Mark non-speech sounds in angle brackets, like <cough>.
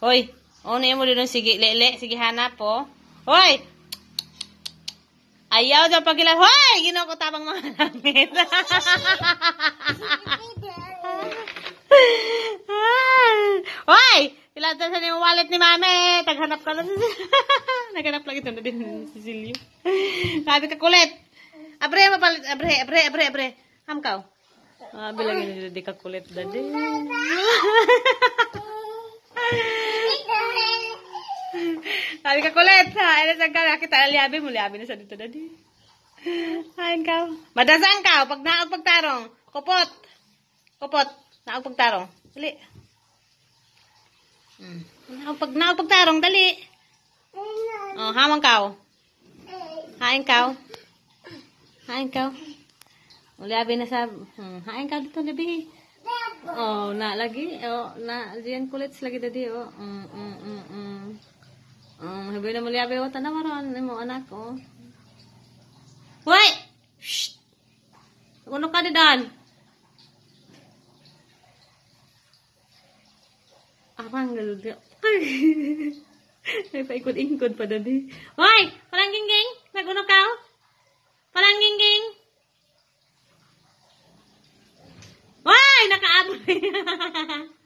Hoy, oh, ano mo din sige lele, sige hanap po. Oh. Hoy. Ayaw sa pagila. Hoy, ginaw ko tabang mga langit. Hoy, <laughs> ilatan sa yung wallet ni mami. Taghanap ka lang. <laughs> Naghanap lang ito na din si Silio. Sabi ka kulit. Abre, mapalit. Abre, abre, abre, abre. Hamkaw. Oh. Ah, bilangin nila di ka kulit dadi. <laughs> Sabi ka kulit. Ay, eh, nasaan ka? Nakita na liabi mo. Liabi na sa dito na di. Ayun ka. Madasang ka. Pag naag pagtarong. Kupot. Kupot. Naag pagtarong. Dali. Hmm. pag naag pagtarong. Dali. Oh, hamang ka. Oh. Hain ka. Oh. Hain ka. Oh. Liabi na sa... Hmm. Hain ka dito, liabi. Oh, na lagi. Oh, na diyan kulits lagi dadi oh. Mm mm mm. mm. Um, mm, habi na muli abi wata na maron mo anak ko. Oh. Hoy! Shh. Kuno ka didan. Abang galudo. Ay <laughs> paikot-ingkod pa dali. Eh. Hoy, parang gingging, naguno ka? Parang oh. gingging. Hoy, nakaabot. <laughs>